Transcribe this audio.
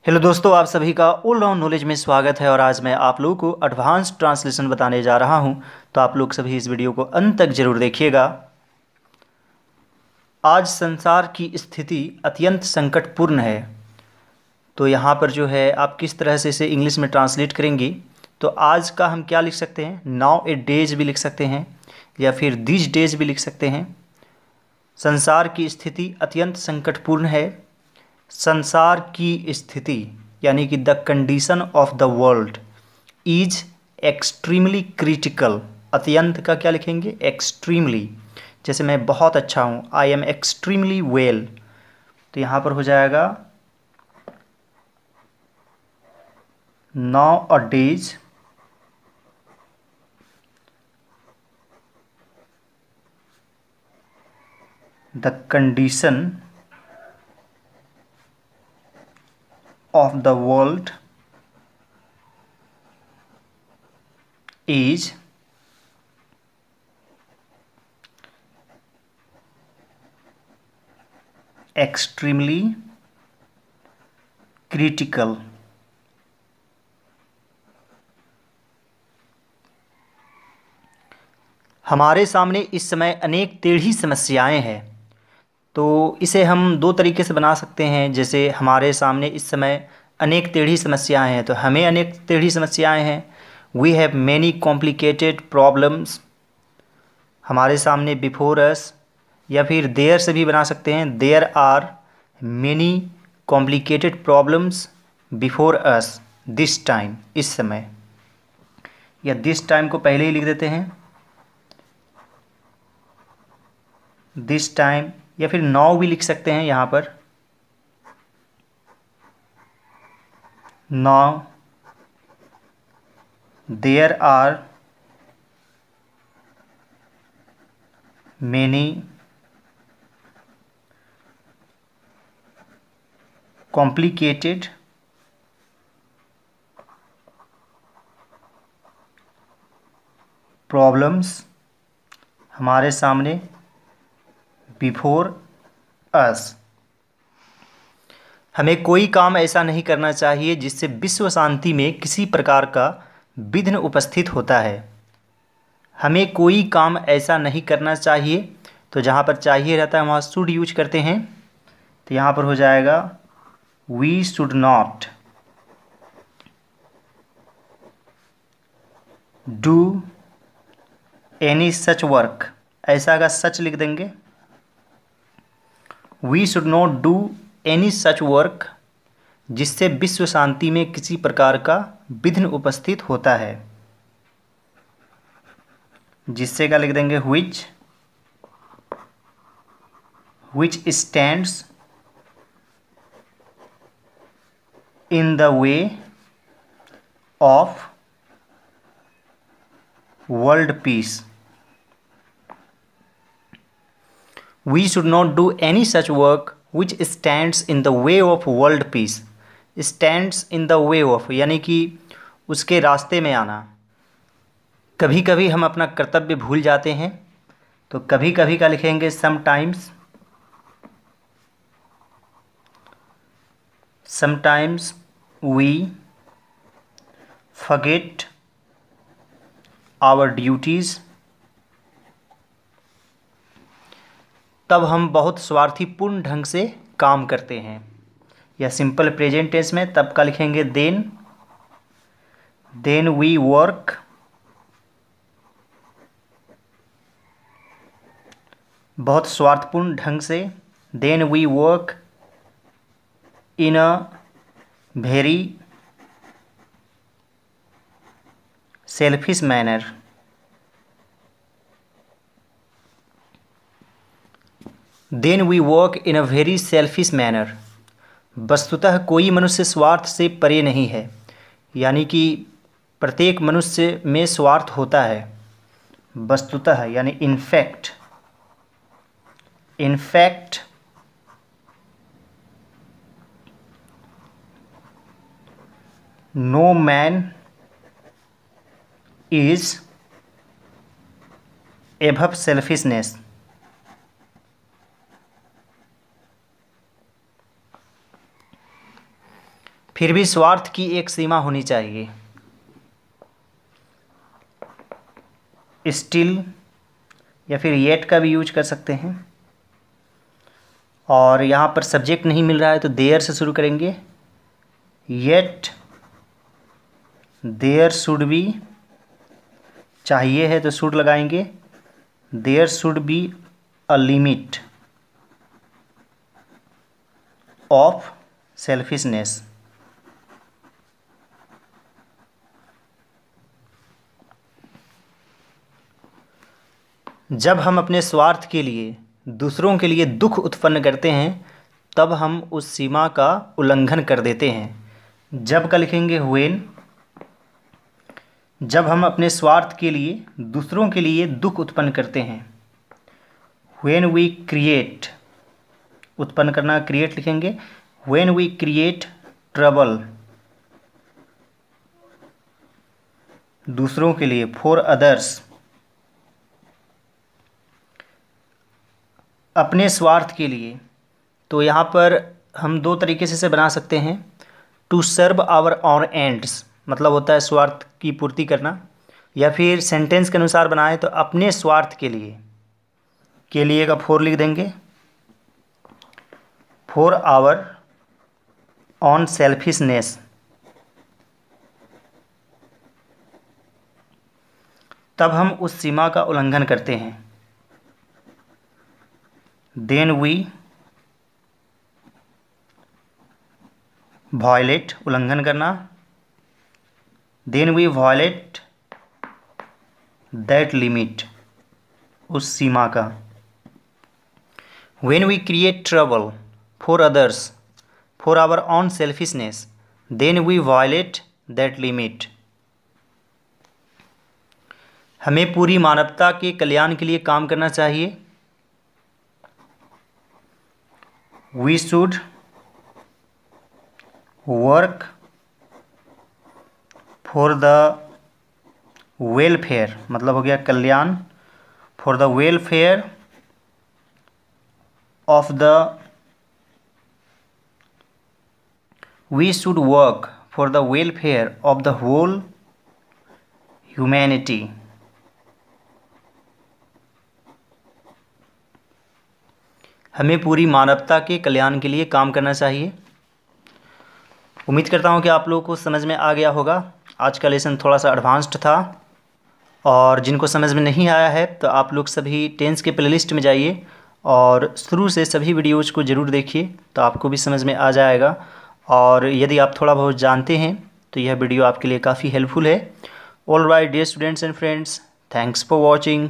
hello दोस्तों आप सभी का ऑल राउंड नॉलेज में स्वागत है और आज मैं आप लोगों को एडवांस ट्रांसलेशन बताने जा रहा हूं तो आप लोग सभी इस वीडियो को अंत तक जरूर देखिएगा आज संसार की स्थिति अत्यंत संकटपूर्ण है तो यहां पर जो है आप किस तरह से इसे इंग्लिश में ट्रांसलेट करेंगी तो आज का हम क्या लिख सकते हैं नाउ ए डेज भी लिख सकते हैं या फिर दिज डेज भी लिख सकते हैं संसार की स्थिति अत्यंत संकटपूर्ण है संसार की स्थिति यानी कि the condition of the world is extremely critical अत्यंत का क्या लिखेंगे एक्सट्रीमली जैसे मैं बहुत अच्छा हूँ आई एम एक्सट्रीमली वेल तो यहाँ पर हो जाएगा nowadays the condition of the world is extremely critical हमारे सामने इस समय अनेक टेढ़ी समस्याएं हैं तो इसे हम दो तरीके से बना सकते हैं जैसे हमारे सामने इस समय अनेक टेढ़ी समस्याएं हैं तो हमें अनेक टेढ़ी समस्याएं हैं we have many complicated problems हमारे सामने बिफोर अस या फिर देयर से भी बना सकते हैं there are many complicated problems before us this time इस समय या दिस टाइम को पहले ही लिख देते हैं दिस टाइम या फिर नौ भी लिख सकते हैं यहाँ पर now there are many complicated problems हमारे सामने बिफोर अस हमें कोई काम ऐसा नहीं करना चाहिए जिससे विश्व शांति में किसी प्रकार का विघ्न उपस्थित होता है हमें कोई काम ऐसा नहीं करना चाहिए तो जहाँ पर चाहिए रहता है वहाँ शुड यूज करते हैं तो यहाँ पर हो जाएगा we should not do any such work ऐसा का सच लिख देंगे we should not do any such work जिससे विश्व शांति में किसी प्रकार का विघ्न उपस्थित होता है जिससे क्या लिख देंगे which which stand in the way of world peace we should not do any such work which stands in the way of world peace stands in the way of यानी कि उसके रास्ते में आना कभी कभी हम अपना कर्तव्य भूल जाते हैं तो कभी कभी का लिखेंगे sometimes sometimes we forget our duties तब हम बहुत स्वार्थीपूर्ण ढंग से काम करते हैं या सिंपल प्रेजेंट टेंस में तब का लिखेंगे देन देन वी वर्क बहुत स्वार्थपूर्ण ढंग से then we work in a very selfish manner then we walk in a very selfish manner वस्तुतः कोई मनुष्य स्वार्थ से परे नहीं है यानी कि प्रत्येक मनुष्य में स्वार्थ होता है वस्तुतः यानी in fact in fact no man is above selfishness फिर भी स्वार्थ की एक सीमा होनी चाहिए स्टिल या फिर येट का भी यूज कर सकते हैं और यहाँ पर सब्जेक्ट नहीं मिल रहा है तो देयर से शुरू करेंगे येट देयर शुड बी चाहिए है तो शुड लगाएंगे there should be a limit of selfishness जब हम अपने स्वार्थ के लिए दूसरों के लिए दुख उत्पन्न करते हैं तब हम उस सीमा का उल्लंघन कर देते हैं जब का लिखेंगे हुएन जब हम अपने स्वार्थ के लिए दूसरों के लिए दुख उत्पन्न करते हैं वेन वी क्रिएट उत्पन्न करना क्रिएट लिखेंगे वेन वी क्रिएट ट्रबल दूसरों के लिए फॉर अदर्स अपने स्वार्थ के लिए तो यहाँ पर हम दो तरीके से इसे बना सकते हैं to serve our own ends मतलब होता है स्वार्थ की पूर्ति करना या फिर सेंटेंस के अनुसार बनाएं तो अपने स्वार्थ के लिए के लिए का फोर लिख देंगे फोर आवर ऑन सेल्फिशनेस तब हम उस सीमा का उल्लंघन करते हैं then we violate उल्लंघन करना then we violate that limit उस सीमा का when we create trouble for others for our own selfishness then we violate that limit हमें पूरी मानवता के कल्याण के लिए काम करना चाहिए we should work for the welfare मतलब हो गया कल्याण for the welfare of the we should work for the welfare of the whole humanity हमें पूरी मानवता के कल्याण के लिए काम करना चाहिए उम्मीद करता हूँ कि आप लोगों को समझ में आ गया होगा आज का लेसन थोड़ा सा एडवांस्ड था और जिनको समझ में नहीं आया है तो आप लोग सभी टेंस के प्लेलिस्ट में जाइए और शुरू से सभी वीडियोज़ को ज़रूर देखिए तो आपको भी समझ में आ जाएगा और यदि आप थोड़ा बहुत जानते हैं तो यह वीडियो आपके लिए काफ़ी हेल्पफुल है all right dear students and friends thanks for watching